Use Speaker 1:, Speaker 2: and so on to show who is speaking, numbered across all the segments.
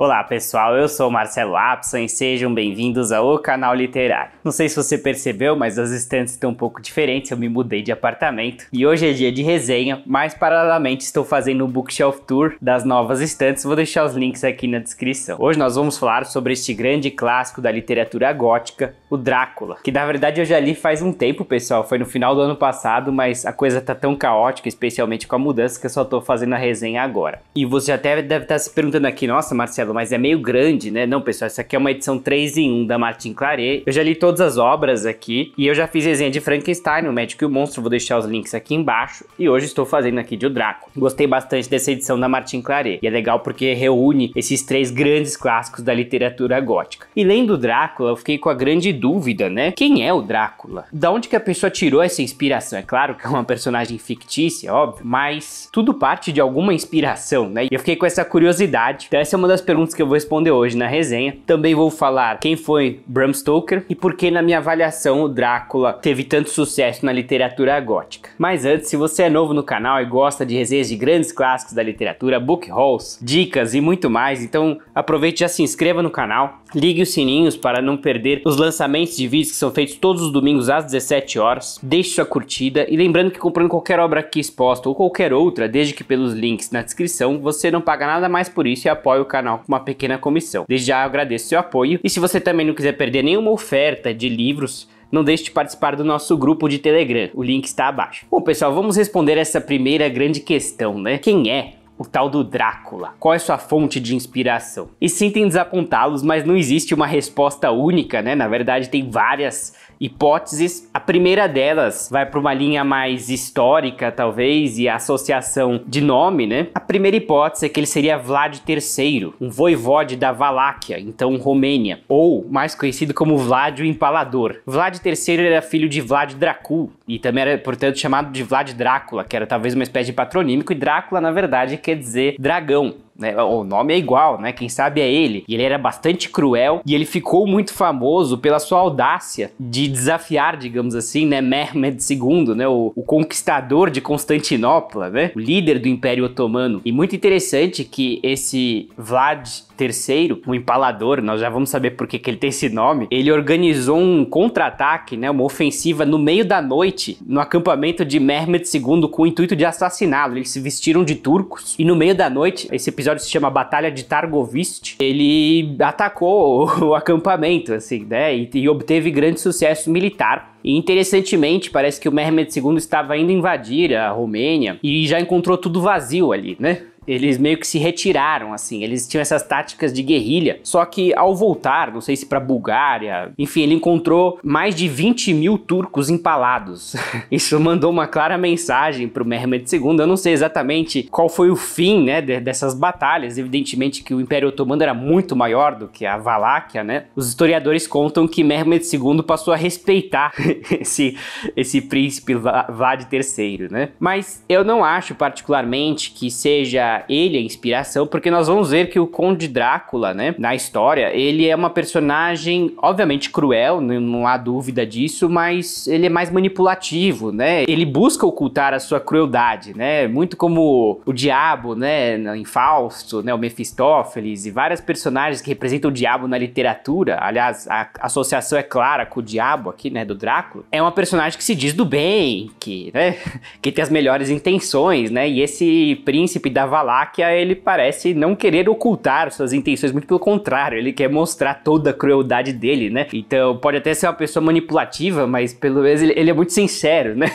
Speaker 1: Olá pessoal, eu sou Marcelo Apson e sejam bem-vindos ao canal Literário. Não sei se você percebeu, mas as estantes estão um pouco diferentes, eu me mudei de apartamento e hoje é dia de resenha, mas paralelamente estou fazendo um bookshelf tour das novas estantes, vou deixar os links aqui na descrição. Hoje nós vamos falar sobre este grande clássico da literatura gótica, o Drácula, que na verdade eu já li faz um tempo, pessoal, foi no final do ano passado, mas a coisa tá tão caótica, especialmente com a mudança, que eu só tô fazendo a resenha agora. E você até deve estar tá se perguntando aqui, nossa Marcelo, Marcelo, mas é meio grande, né? Não, pessoal, essa aqui é uma edição 3 em 1 da Martin Claret. Eu já li todas as obras aqui e eu já fiz resenha de Frankenstein, o Médico e o Monstro, vou deixar os links aqui embaixo. E hoje estou fazendo aqui de O Draco. Gostei bastante dessa edição da Martin Claret. E é legal porque reúne esses três grandes clássicos da literatura gótica. E lendo Drácula, eu fiquei com a grande dúvida, né? Quem é o Drácula? Da onde que a pessoa tirou essa inspiração? É claro que é uma personagem fictícia, óbvio, mas tudo parte de alguma inspiração, né? E eu fiquei com essa curiosidade. Então essa é uma das perguntas que eu vou responder hoje na resenha. Também vou falar quem foi Bram Stoker e por que, na minha avaliação, o Drácula teve tanto sucesso na literatura gótica. Mas antes, se você é novo no canal e gosta de resenhas de grandes clássicos da literatura, book hauls, dicas e muito mais, então aproveite e já se inscreva no canal, ligue os sininhos para não perder os lançamentos de vídeos que são feitos todos os domingos às 17 horas. Deixe sua curtida e lembrando que comprando qualquer obra aqui exposta ou qualquer outra, desde que pelos links na descrição, você não paga nada mais por isso e apoia o canal com uma pequena comissão. Desde já agradeço seu apoio e se você também não quiser perder nenhuma oferta de livros, não deixe de participar do nosso grupo de Telegram, o link está abaixo. Bom pessoal, vamos responder essa primeira grande questão, né? Quem é o tal do Drácula? Qual é sua fonte de inspiração? E sintem desapontá-los, mas não existe uma resposta única, né? Na verdade, tem várias hipóteses. A primeira delas vai para uma linha mais histórica, talvez, e associação de nome, né? A primeira hipótese é que ele seria Vlad III, um voivode da Valáquia, então Romênia, ou mais conhecido como Vlad o Empalador. Vlad III era filho de Vlad Dracul e também era, portanto, chamado de Vlad Drácula, que era talvez uma espécie de patronímico, e Drácula, na verdade, quer dizer dragão né? O nome é igual, né? Quem sabe é ele. E ele era bastante cruel e ele ficou muito famoso pela sua audácia de desafiar, digamos assim, né? Mehmed II, né? O, o conquistador de Constantinopla, né? O líder do Império Otomano. E muito interessante que esse Vlad terceiro, o empalador, nós já vamos saber por que, que ele tem esse nome, ele organizou um contra-ataque, né, uma ofensiva no meio da noite no acampamento de Mehmed II com o intuito de assassiná-lo. Eles se vestiram de turcos e no meio da noite, esse episódio se chama Batalha de Targovist, ele atacou o, acampamento, assim, né, e, e obteve grande sucesso militar. E interessantemente, parece que o Mehmed II estava indo invadir a Romênia e já encontrou tudo vazio ali, né? eles meio que se retiraram, assim. Eles tinham essas táticas de guerrilha. Só que ao voltar, não sei se para Bulgária, enfim, ele encontrou mais de 20 mil turcos empalados. Isso mandou uma clara mensagem para o Mehmed II. Eu não sei exatamente qual foi o fim, né, dessas batalhas. Evidentemente que o Império Otomano era muito maior do que a Valáquia, né? Os historiadores contam que Mehmed II passou a respeitar esse, esse príncipe Vlad III, né? Mas eu não acho particularmente que seja ele a é inspiração, porque nós vamos ver que o Conde Drácula, né, na história, ele é uma personagem obviamente cruel, não há dúvida disso, mas ele é mais manipulativo, né? Ele busca ocultar a sua crueldade, né? Muito como o diabo, né, em Fausto, né, o Mefistófeles e várias personagens que representam o diabo na literatura. Aliás, a associação é clara com o diabo aqui, né, do Drácula. É uma personagem que se diz do bem, que, né, que tem as melhores intenções, né? E esse príncipe da Valáquia, ele parece não querer ocultar suas intenções, muito pelo contrário, ele quer mostrar toda a crueldade dele, né? Então pode até ser uma pessoa manipulativa, mas pelo menos ele, ele é muito sincero, né?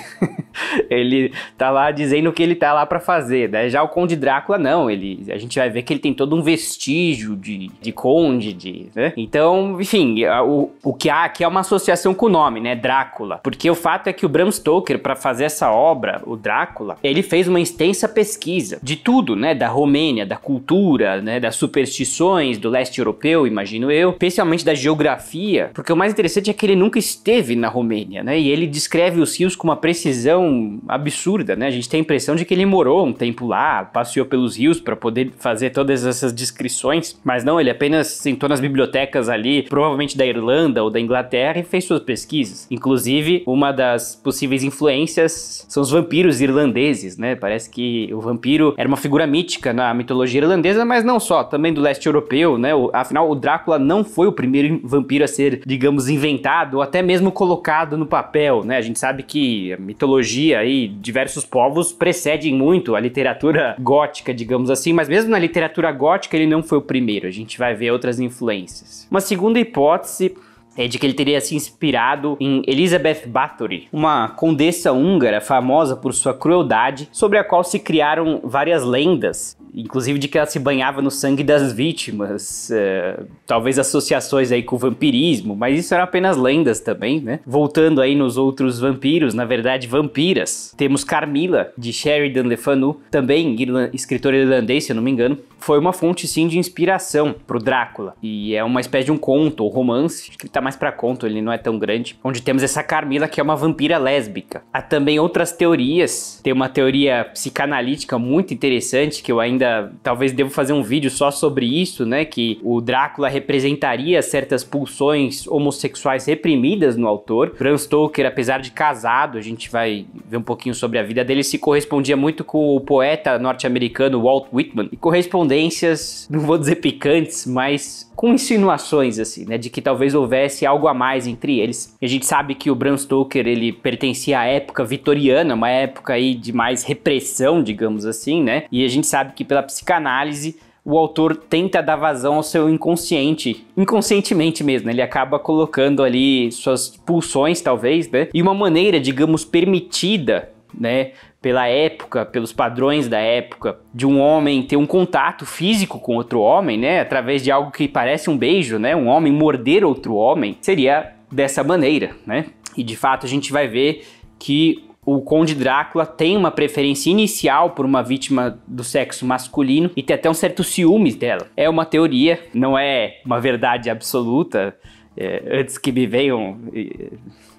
Speaker 1: ele tá lá dizendo o que ele tá lá para fazer, né? Já o Conde Drácula, não, ele, a gente vai ver que ele tem todo um vestígio de, de conde, de, né? Então, enfim, o, o que há aqui é uma associação com o nome, né? Drácula. Porque o fato é que o Bram Stoker, para fazer essa obra, o Drácula, ele fez uma extensa pesquisa de tudo, né, da Romênia, da cultura, né, das superstições do leste europeu, imagino eu, especialmente da geografia, porque o mais interessante é que ele nunca esteve na Romênia, né, e ele descreve os rios com uma precisão absurda, né, a gente tem a impressão de que ele morou um tempo lá, passeou pelos rios para poder fazer todas essas descrições, mas não, ele apenas sentou nas bibliotecas ali, provavelmente da Irlanda ou da Inglaterra, e fez suas pesquisas. Inclusive, uma das possíveis influências são os vampiros irlandeses, né, parece que o vampiro era uma figura figura mítica na mitologia irlandesa, mas não só, também do leste europeu, né? Afinal, o Drácula não foi o primeiro vampiro a ser, digamos, inventado ou até mesmo colocado no papel, né? A gente sabe que a mitologia e diversos povos precedem muito a literatura gótica, digamos assim, mas mesmo na literatura gótica ele não foi o primeiro, a gente vai ver outras influências. Uma segunda hipótese é de que ele teria se inspirado em Elizabeth Bathory, uma condessa húngara famosa por sua crueldade, sobre a qual se criaram várias lendas inclusive de que ela se banhava no sangue das vítimas, é, talvez associações aí com o vampirismo, mas isso eram apenas lendas também, né? Voltando aí nos outros vampiros, na verdade vampiras, temos Carmila, de Sheridan Le Fanu, também escritora escritor irlandês, se eu não me engano, foi uma fonte sim de inspiração pro Drácula, e é uma espécie de um conto ou romance, acho que tá mais para conto, ele não é tão grande, onde temos essa Carmila que é uma vampira lésbica. Há também outras teorias, tem uma teoria psicanalítica muito interessante que eu ainda ainda talvez devo fazer um vídeo só sobre isso, né? Que o Drácula representaria certas pulsões homossexuais reprimidas no autor. Bram Stoker, apesar de casado, a gente vai ver um pouquinho sobre a vida dele, se correspondia muito com o poeta norte-americano Walt Whitman. E correspondências, não vou dizer picantes, mas com insinuações, assim, né? De que talvez houvesse algo a mais entre eles. E a gente sabe que o Bram Stoker, ele pertencia à época vitoriana, uma época aí de mais repressão, digamos assim, né? E a gente sabe que pela psicanálise, o autor tenta dar vazão ao seu inconsciente, inconscientemente mesmo. Né? Ele acaba colocando ali suas pulsões, talvez, né? E uma maneira, digamos, permitida, né? Pela época, pelos padrões da época, de um homem ter um contato físico com outro homem, né? Através de algo que parece um beijo, né? Um homem morder outro homem, seria dessa maneira, né? E de fato a gente vai ver que o Conde Drácula tem uma preferência inicial por uma vítima do sexo masculino e tem até um certo ciúmes dela. É uma teoria, não é uma verdade absoluta. É, antes que me venham,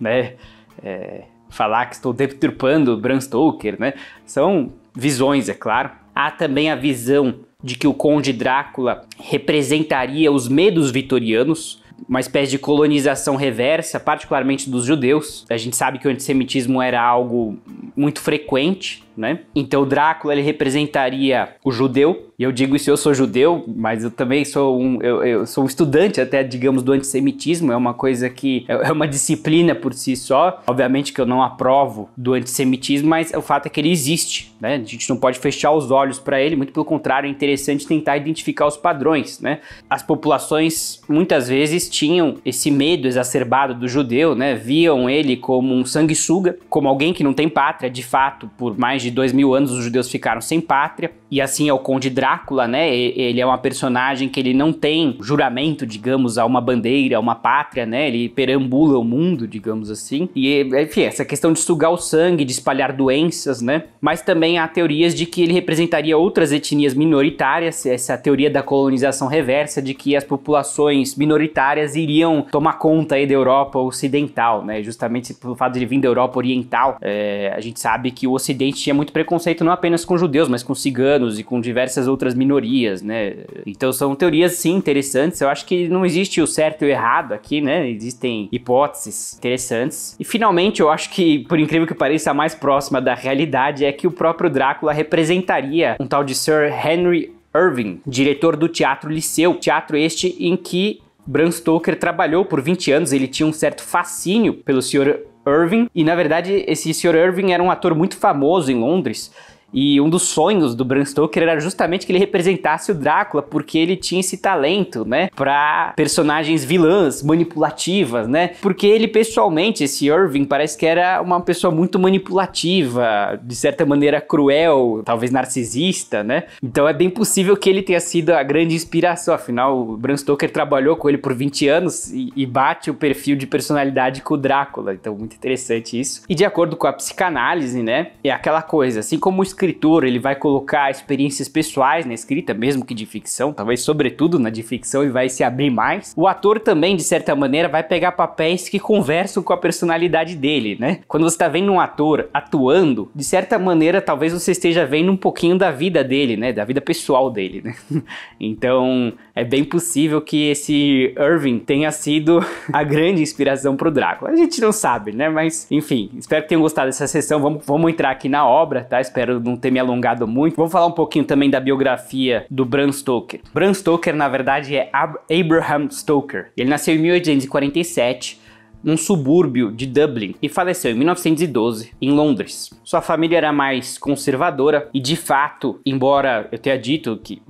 Speaker 1: né, é, falar que estou deturpando Bram Stoker, né? São visões, é claro. Há também a visão de que o Conde Drácula representaria os medos vitorianos, uma espécie de colonização reversa, particularmente dos judeus. A gente sabe que o antissemitismo era algo muito frequente, né? Então o Drácula ele representaria o judeu, e eu digo isso eu sou judeu, mas eu também sou um eu, eu sou um estudante até digamos do antissemitismo, é uma coisa que é, é uma disciplina por si só. Obviamente que eu não aprovo do antissemitismo, mas o fato é que ele existe, né? A gente não pode fechar os olhos para ele, muito pelo contrário, é interessante tentar identificar os padrões, né? As populações muitas vezes tinham esse medo exacerbado do judeu, né? Viam ele como um sanguessuga, como alguém que não tem pátria. De fato, por mais de dois mil anos os judeus ficaram sem pátria. E assim é o Conde Drácula, né? Ele é uma personagem que ele não tem juramento, digamos, a uma bandeira, a uma pátria, né? Ele perambula o mundo, digamos assim. E, enfim, essa questão de sugar o sangue, de espalhar doenças, né? Mas também há teorias de que ele representaria outras etnias minoritárias, essa é teoria da colonização reversa, de que as populações minoritárias iriam tomar conta aí da Europa ocidental, né? Justamente pelo fato de ele vir da Europa oriental, é, a gente sabe que o ocidente tinha muito preconceito não apenas com judeus, mas com ciganos africanos e com diversas outras minorias, né? Então são teorias sim interessantes. Eu acho que não existe o certo e o errado aqui, né? Existem hipóteses interessantes. E finalmente, eu acho que, por incrível que pareça, a mais próxima da realidade é que o próprio Drácula representaria um tal de Sir Henry Irving, diretor do Teatro Liceu, teatro este em que Bram Stoker trabalhou por 20 anos, ele tinha um certo fascínio pelo Sr. Irving, e na verdade esse Sr. Irving era um ator muito famoso em Londres, e um dos sonhos do Bram Stoker era justamente que ele representasse o Drácula, porque ele tinha esse talento, né, para personagens vilãs, manipulativas, né? Porque ele pessoalmente, esse Irving, parece que era uma pessoa muito manipulativa, de certa maneira cruel, talvez narcisista, né? Então é bem possível que ele tenha sido a grande inspiração. Afinal, o Bram Stoker trabalhou com ele por 20 anos e, e bate o perfil de personalidade com o Drácula. Então muito interessante isso. E de acordo com a psicanálise, né, é aquela coisa, assim como o escritor ele vai colocar experiências pessoais na escrita, mesmo que de ficção, talvez sobretudo na de ficção e vai se abrir mais. O ator também, de certa maneira, vai pegar papéis que conversam com a personalidade dele, né? Quando você está vendo um ator atuando, de certa maneira, talvez você esteja vendo um pouquinho da vida dele, né? Da vida pessoal dele, né? então, é bem possível que esse Irving tenha sido a grande inspiração para o Drácula. A gente não sabe, né? Mas, enfim, espero que tenham gostado dessa sessão. Vamos, vamos entrar aqui na obra, tá? Espero não ter me alongado muito, vou falar um pouquinho também da biografia do Bram Stoker. Bram Stoker, na verdade, é Ab Abraham Stoker. Ele nasceu em 1847 num subúrbio de Dublin e faleceu em 1912 em Londres. Sua família era mais conservadora e, de fato, embora eu tenha dito que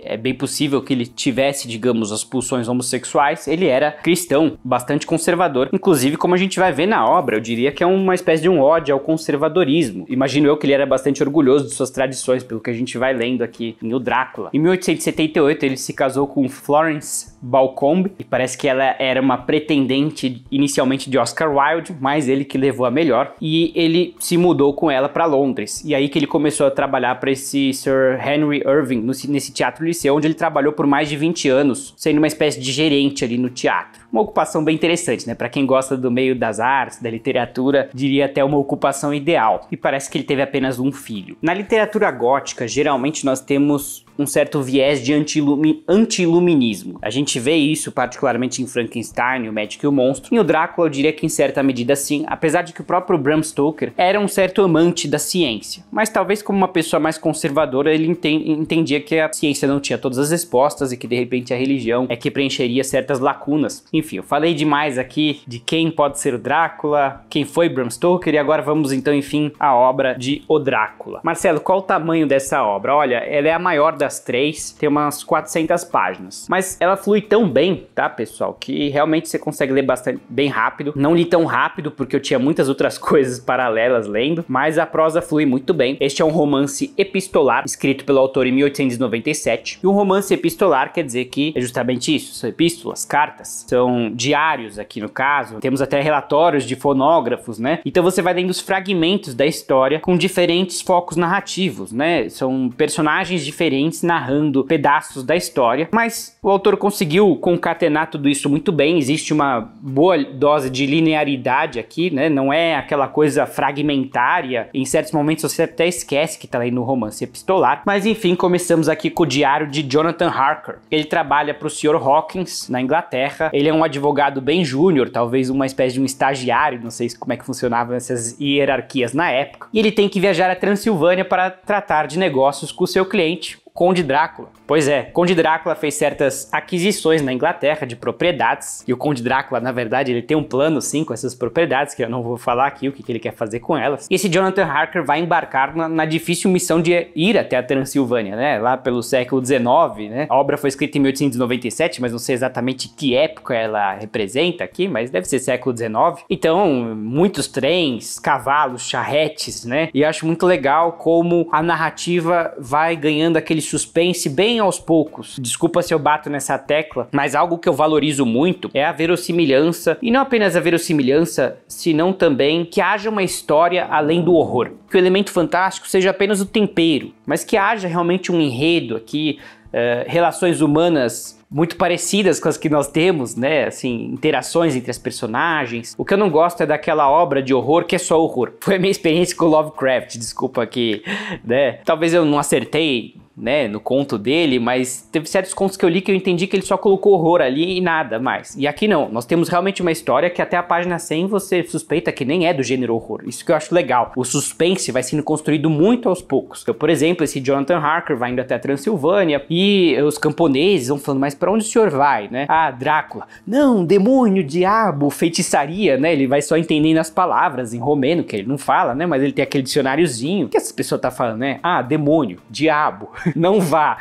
Speaker 1: é bem possível que ele tivesse, digamos, as pulsões homossexuais, ele era cristão, bastante conservador. Inclusive, como a gente vai ver na obra, eu diria que é uma espécie de um ódio ao conservadorismo. Imagino eu que ele era bastante orgulhoso de suas tradições, pelo que a gente vai lendo aqui em O Drácula. Em 1878, ele se casou com Florence Balcombe, e parece que ela era uma pretendente inicialmente de Oscar Wilde, mas ele que levou a melhor, e ele se mudou com ela para Londres. E aí que ele começou a trabalhar para esse Sir Henry Irving, nesse teatro liceu, onde ele trabalhou por mais de 20 anos, sendo uma espécie de gerente ali no teatro uma ocupação bem interessante, né? Para quem gosta do meio das artes, da literatura, diria até uma ocupação ideal. E parece que ele teve apenas um filho. Na literatura gótica, geralmente nós temos um certo viés de anti-iluminismo. Anti a gente vê isso particularmente em Frankenstein, o Médico e o Monstro. E o Drácula, eu diria que em certa medida sim, apesar de que o próprio Bram Stoker era um certo amante da ciência. Mas talvez como uma pessoa mais conservadora, ele entendia que a ciência não tinha todas as respostas e que de repente a religião é que preencheria certas lacunas. Em enfim, eu falei demais aqui de quem pode ser o Drácula, quem foi Bram Stoker e agora vamos então, enfim, à obra de O Drácula. Marcelo, qual o tamanho dessa obra? Olha, ela é a maior das três, tem umas 400 páginas, mas ela flui tão bem, tá, pessoal, que realmente você consegue ler bastante bem rápido. Não li tão rápido porque eu tinha muitas outras coisas paralelas lendo, mas a prosa flui muito bem. Este é um romance epistolar escrito pelo autor em 1897 e um romance epistolar quer dizer que é justamente isso, são epístolas, cartas, são diários aqui no caso, temos até relatórios de fonógrafos, né? Então você vai lendo os fragmentos da história com diferentes focos narrativos, né? São personagens diferentes narrando pedaços da história, mas o autor conseguiu concatenar tudo isso muito bem, existe uma boa dose de linearidade aqui, né? Não é aquela coisa fragmentária, em certos momentos você até esquece que tá lendo um romance epistolar, mas enfim, começamos aqui com o diário de Jonathan Harker. Ele trabalha para o Sr. Hawkins na Inglaterra, ele é um advogado bem júnior, talvez uma espécie de um estagiário, não sei como é que funcionavam essas hierarquias na época, e ele tem que viajar à Transilvânia para tratar de negócios com o seu cliente, Conde Drácula. Pois é, Conde Drácula fez certas aquisições na Inglaterra de propriedades, e o Conde Drácula, na verdade, ele tem um plano sim com essas propriedades, que eu não vou falar aqui o que, que ele quer fazer com elas. E esse Jonathan Harker vai embarcar na, na difícil missão de ir até a Transilvânia, né? Lá pelo século XIX, né? A obra foi escrita em 1897, mas não sei exatamente que época ela representa aqui, mas deve ser século XIX. Então, muitos trens, cavalos, charretes, né? E acho muito legal como a narrativa vai ganhando aquele suspense bem aos poucos. Desculpa se eu bato nessa tecla, mas algo que eu valorizo muito é a verossimilhança, e não apenas a verossimilhança, senão também que haja uma história além do horror. Que o elemento fantástico seja apenas o tempero, mas que haja realmente um enredo aqui, eh, relações humanas muito parecidas com as que nós temos, né? Assim, interações entre as personagens. O que eu não gosto é daquela obra de horror que é só horror. Foi a minha experiência com Lovecraft, desculpa aqui, né? Talvez eu não acertei né, no conto dele, mas teve certos contos que eu li que eu entendi que ele só colocou horror ali e nada mais. E aqui não, nós temos realmente uma história que até a página 100 você suspeita que nem é do gênero horror. Isso que eu acho legal. O suspense vai sendo construído muito aos poucos. por exemplo, esse Jonathan Harker vai indo até a Transilvânia e os camponeses vão falando, mas para onde o senhor vai, né? Ah, Drácula. Não, demônio, diabo, feitiçaria, né? Ele vai só entendendo as palavras em romeno, que ele não fala, né? Mas ele tem aquele dicionáriozinho. O que essa pessoa tá falando, né? Ah, demônio, diabo. não vá.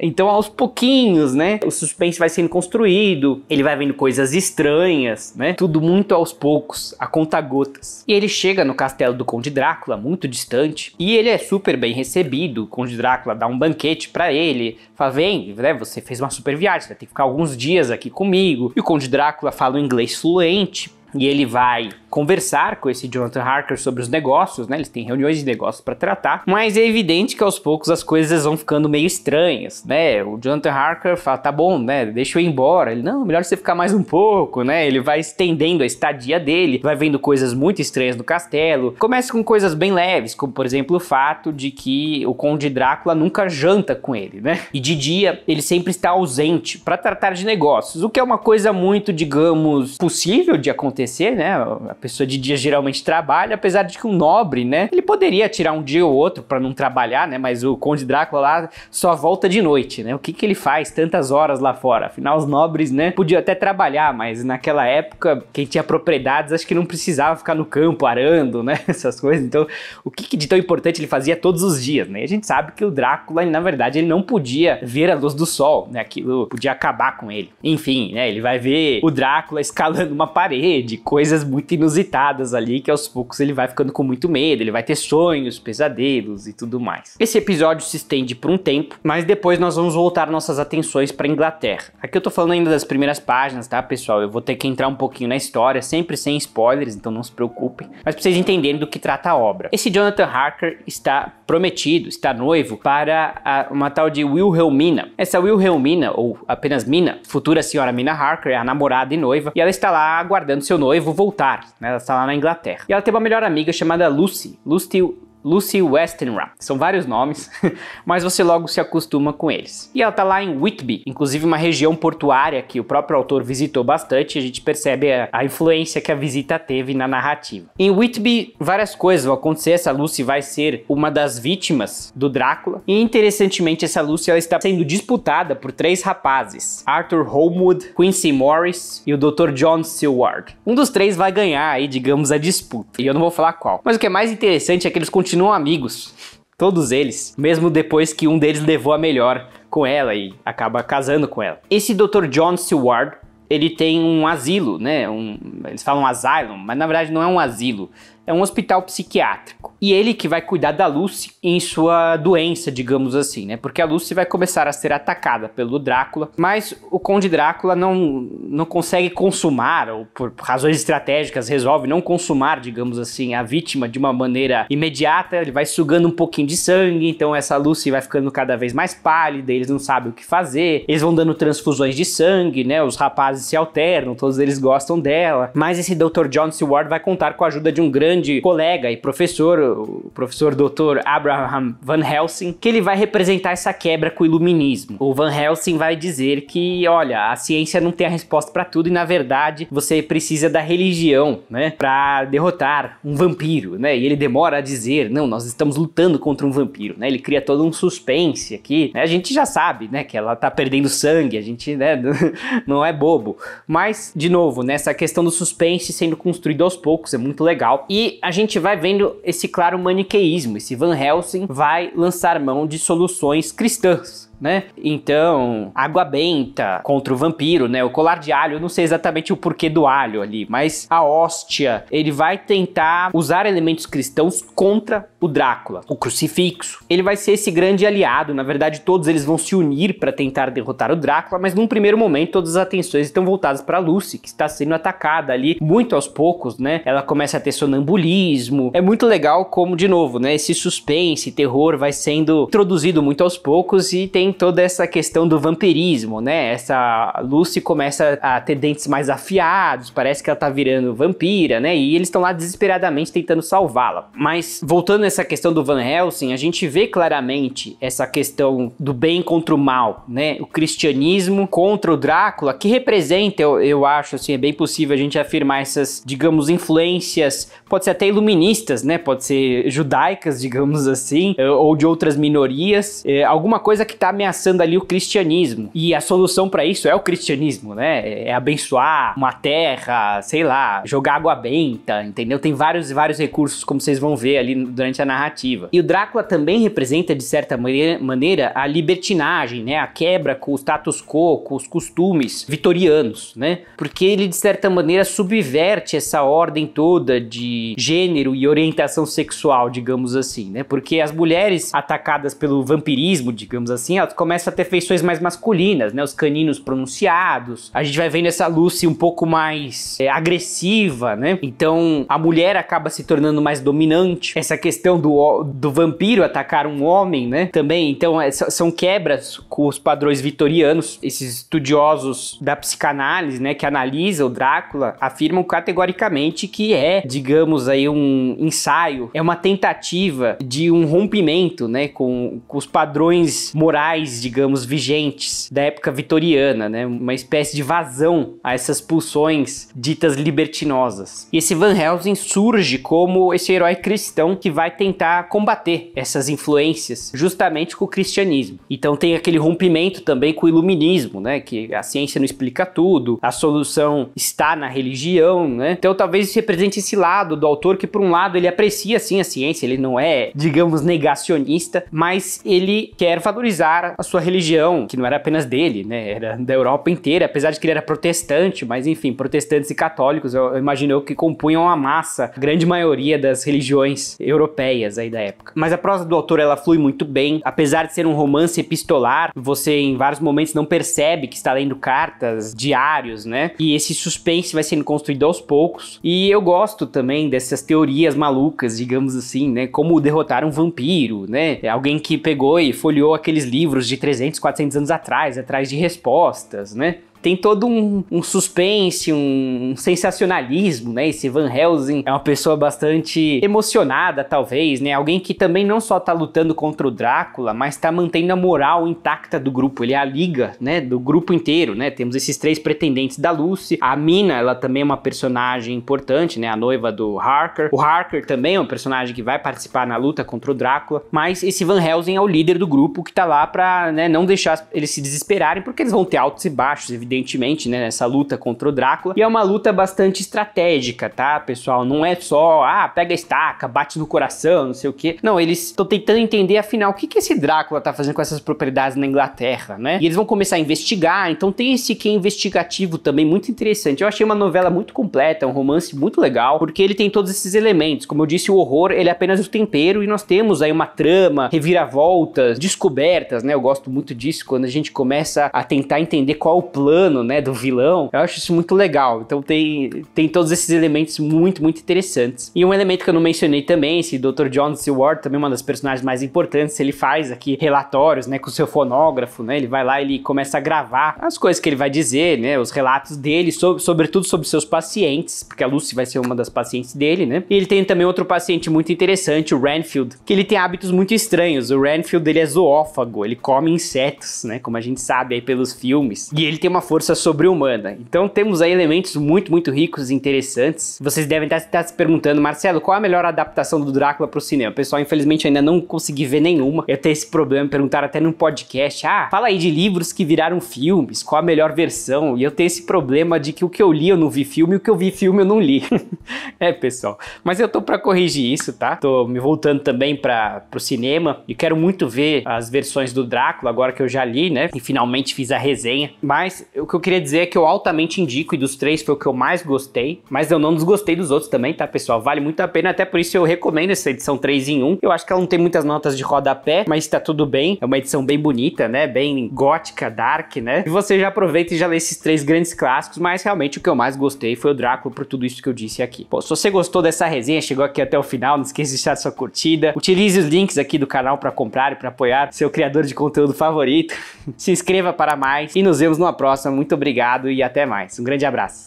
Speaker 1: então, aos pouquinhos, né? O suspense vai sendo construído, ele vai vendo coisas estranhas, né? Tudo muito aos poucos, a conta-gotas. E ele chega no castelo do Conde Drácula, muito distante, e ele é super bem recebido. O Conde Drácula dá um banquete para ele, fala: vem, né? Você fez uma super viagem, vai ter que ficar alguns dias aqui comigo. E o Conde Drácula fala o inglês fluente, e ele vai conversar com esse Jonathan Harker sobre os negócios, né? Eles têm reuniões de negócios para tratar, mas é evidente que aos poucos as coisas vão ficando meio estranhas, né? O Jonathan Harker fala, tá bom, né? Deixa eu ir embora. Ele, não, melhor você ficar mais um pouco, né? Ele vai estendendo a estadia dele, vai vendo coisas muito estranhas no castelo. Começa com coisas bem leves, como por exemplo o fato de que o Conde Drácula nunca janta com ele, né? E de dia ele sempre está ausente para tratar de negócios, o que é uma coisa muito, digamos, possível de acontecer, né? A pessoa de dia geralmente trabalha, apesar de que um nobre, né? Ele poderia tirar um dia ou outro para não trabalhar, né? Mas o Conde Drácula lá só volta de noite, né? O que, que ele faz tantas horas lá fora? Afinal, os nobres, né? Podiam até trabalhar, mas naquela época, quem tinha propriedades acho que não precisava ficar no campo arando, né? Essas coisas. Então, o que, que de tão importante ele fazia todos os dias, né? E a gente sabe que o Drácula, na verdade, ele não podia ver a luz do sol, né? Aquilo podia acabar com ele. Enfim, né? Ele vai ver o Drácula escalando uma parede, coisas muito inusitadas inusitadas ali, que aos poucos ele vai ficando com muito medo, ele vai ter sonhos, pesadelos e tudo mais. Esse episódio se estende por um tempo, mas depois nós vamos voltar nossas atenções para Inglaterra. Aqui eu tô falando ainda das primeiras páginas, tá, pessoal? Eu vou ter que entrar um pouquinho na história, sempre sem spoilers, então não se preocupem, mas pra vocês entenderem do que trata a obra. Esse Jonathan Harker está prometido, está noivo para a, uma tal de Wilhelmina. Essa Wilhelmina, ou apenas Mina, futura senhora Mina Harker, é a namorada e noiva, e ela está lá aguardando seu noivo voltar né? Ela está lá na Inglaterra. E ela tem uma melhor amiga chamada Lucy. Lucy, Lucy Westenra. São vários nomes, mas você logo se acostuma com eles. E ela tá lá em Whitby, inclusive uma região portuária que o próprio autor visitou bastante, a gente percebe a, a influência que a visita teve na narrativa. Em Whitby, várias coisas vão acontecer, essa Lucy vai ser uma das vítimas do Drácula, e interessantemente essa Lucy ela está sendo disputada por três rapazes, Arthur Holmwood, Quincy Morris e o Dr. John Seward. Um dos três vai ganhar aí, digamos, a disputa, e eu não vou falar qual. Mas o que é mais interessante é que eles continuam continuam amigos. Todos eles, mesmo depois que um deles levou a melhor com ela e acaba casando com ela. Esse Dr. John Seward, ele tem um asilo, né? Um, eles falam asylum, mas na verdade não é um asilo é um hospital psiquiátrico. E ele que vai cuidar da Lucy em sua doença, digamos assim, né? Porque a Lucy vai começar a ser atacada pelo Drácula, mas o Conde Drácula não, não consegue consumar, ou por razões estratégicas resolve não consumar, digamos assim, a vítima de uma maneira imediata. Ele vai sugando um pouquinho de sangue, então essa Lucy vai ficando cada vez mais pálida, eles não sabem o que fazer, eles vão dando transfusões de sangue, né? Os rapazes se alternam, todos eles gostam dela. Mas esse Dr. John Seward vai contar com a ajuda de um grande grande colega e professor, o professor Dr. Abraham Van Helsing, que ele vai representar essa quebra com o iluminismo. O Van Helsing vai dizer que, olha, a ciência não tem a resposta para tudo e na verdade você precisa da religião, né, para derrotar um vampiro, né? E ele demora a dizer, não, nós estamos lutando contra um vampiro, né? Ele cria todo um suspense aqui. Né? A gente já sabe, né, que ela tá perdendo sangue, a gente, né, não é bobo. Mas de novo, nessa né, questão do suspense sendo construído aos poucos é muito legal. E e a gente vai vendo esse claro maniqueísmo. Esse Van Helsing vai lançar mão de soluções cristãs né? Então, água benta contra o vampiro, né? O colar de alho, eu não sei exatamente o porquê do alho ali, mas a hóstia, ele vai tentar usar elementos cristãos contra o Drácula, o crucifixo. Ele vai ser esse grande aliado, na verdade, todos eles vão se unir para tentar derrotar o Drácula, mas num primeiro momento todas as atenções estão voltadas para Lucy, que está sendo atacada ali muito aos poucos, né? Ela começa a ter sonambulismo. É muito legal como de novo, né, esse suspense, terror vai sendo introduzido muito aos poucos e tem tem toda essa questão do vampirismo, né? Essa Lucy começa a ter dentes mais afiados, parece que ela tá virando vampira, né? E eles estão lá desesperadamente tentando salvá-la. Mas voltando nessa questão do Van Helsing, a gente vê claramente essa questão do bem contra o mal, né? O cristianismo contra o Drácula, que representa, eu, eu acho assim, é bem possível a gente afirmar essas, digamos, influências pode ser até iluministas, né? Pode ser judaicas, digamos assim, eh, ou de outras minorias, é, alguma coisa que está ameaçando ali o cristianismo. E a solução para isso é o cristianismo, né? É abençoar uma terra, sei lá, jogar água benta, entendeu? Tem vários vários recursos, como vocês vão ver ali durante a narrativa. E o Drácula também representa, de certa maneira, a libertinagem, né? A quebra com o status quo, com os costumes vitorianos, né? Porque ele, de certa maneira, subverte essa ordem toda de gênero e orientação sexual, digamos assim, né? Porque as mulheres atacadas pelo vampirismo, digamos assim, elas começam a ter feições mais masculinas, né? Os caninos pronunciados. A gente vai vendo essa Lucy um pouco mais é, agressiva, né? Então a mulher acaba se tornando mais dominante. Essa questão do, do vampiro atacar um homem, né? Também. Então é, são quebras com os padrões vitorianos. Esses estudiosos da psicanálise, né? Que analisam o Drácula, afirmam categoricamente que é, digamos, digamos aí, um ensaio, é uma tentativa de um rompimento, né, com, com os padrões morais, digamos, vigentes da época vitoriana, né, uma espécie de vazão a essas pulsões ditas libertinosas. E esse Van Helsing surge como esse herói cristão que vai tentar combater essas influências, justamente com o cristianismo. Então tem aquele rompimento também com o iluminismo, né, que a ciência não explica tudo, a solução está na religião, né? Então talvez represente esse lado lado do autor, que por um lado ele aprecia sim a ciência, ele não é, digamos, negacionista, mas ele quer valorizar a sua religião, que não era apenas dele, né? Era da Europa inteira, apesar de que ele era protestante, mas enfim, protestantes e católicos, eu, imagino que compunham a massa, a grande maioria das religiões europeias aí da época. Mas a prosa do autor ela flui muito bem, apesar de ser um romance epistolar, você em vários momentos não percebe que está lendo cartas, diários, né? E esse suspense vai sendo construído aos poucos. E eu gosto também dessas teorias malucas, digamos assim, né? Como derrotar um vampiro, né? Alguém que pegou e folheou aqueles livros de 300, 400 anos atrás, atrás de respostas, né? tem todo um, um suspense, um, sensacionalismo, né? Esse Van Helsing é uma pessoa bastante emocionada, talvez, né? Alguém que também não só tá lutando contra o Drácula, mas tá mantendo a moral intacta do grupo. Ele é a liga, né? Do grupo inteiro, né? Temos esses três pretendentes da Lucy. A Mina, ela também é uma personagem importante, né? A noiva do Harker. O Harker também é um personagem que vai participar na luta contra o Drácula, mas esse Van Helsing é o líder do grupo que tá lá pra né, não deixar eles se desesperarem, porque eles vão ter altos e baixos, evidentemente evidentemente, né, nessa luta contra o Drácula. E é uma luta bastante estratégica, tá, pessoal? Não é só, ah, pega a estaca, bate no coração, não sei o quê. Não, eles estão tentando entender, afinal, o que, que esse Drácula tá fazendo com essas propriedades na Inglaterra, né? E eles vão começar a investigar, então tem esse que é investigativo também muito interessante. Eu achei uma novela muito completa, um romance muito legal, porque ele tem todos esses elementos. Como eu disse, o horror, ele é apenas o tempero e nós temos aí uma trama, reviravoltas, descobertas, né? Eu gosto muito disso quando a gente começa a tentar entender qual é o plano né, do vilão. Eu acho isso muito legal. Então tem, tem todos esses elementos muito, muito interessantes. E um elemento que eu não mencionei também, esse Dr. John Seward, Ward, também uma das personagens mais importantes, ele faz aqui relatórios, né, com seu fonógrafo, né, ele vai lá e ele começa a gravar as coisas que ele vai dizer, né, os relatos dele, sobre, sobretudo sobre seus pacientes, porque a Lucy vai ser uma das pacientes dele, né. E ele tem também outro paciente muito interessante, o Renfield, que ele tem hábitos muito estranhos. O Renfield, ele é zoófago, ele come insetos, né, como a gente sabe aí pelos filmes. E ele tem uma força sobre-humana. Então temos aí elementos muito, muito ricos e interessantes. Vocês devem estar se perguntando, Marcelo, qual a melhor adaptação do Drácula para o cinema? Pessoal, infelizmente ainda não consegui ver nenhuma. Eu tenho esse problema, perguntaram até num podcast, ah, fala aí de livros que viraram filmes, qual a melhor versão? E eu tenho esse problema de que o que eu li eu não vi filme, e o que eu vi filme eu não li. é, pessoal. Mas eu tô para corrigir isso, tá? Tô me voltando também para o cinema e quero muito ver as versões do Drácula agora que eu já li, né? E finalmente fiz a resenha. Mas o que eu queria dizer é que eu altamente indico, e dos três foi o que eu mais gostei, mas eu não desgostei dos outros também, tá, pessoal? Vale muito a pena, até por isso eu recomendo essa edição 3 em 1. Eu acho que ela não tem muitas notas de rodapé, mas tá tudo bem. É uma edição bem bonita, né? Bem gótica, dark, né? E você já aproveita e já lê esses três grandes clássicos, mas realmente o que eu mais gostei foi o Drácula por tudo isso que eu disse aqui. se você gostou dessa resenha, chegou aqui até o final, não esqueça de deixar sua curtida. Utilize os links aqui do canal para comprar e para apoiar seu criador de conteúdo favorito. se inscreva para mais e nos vemos numa próxima próxima, muito obrigado e até mais. Um grande abraço.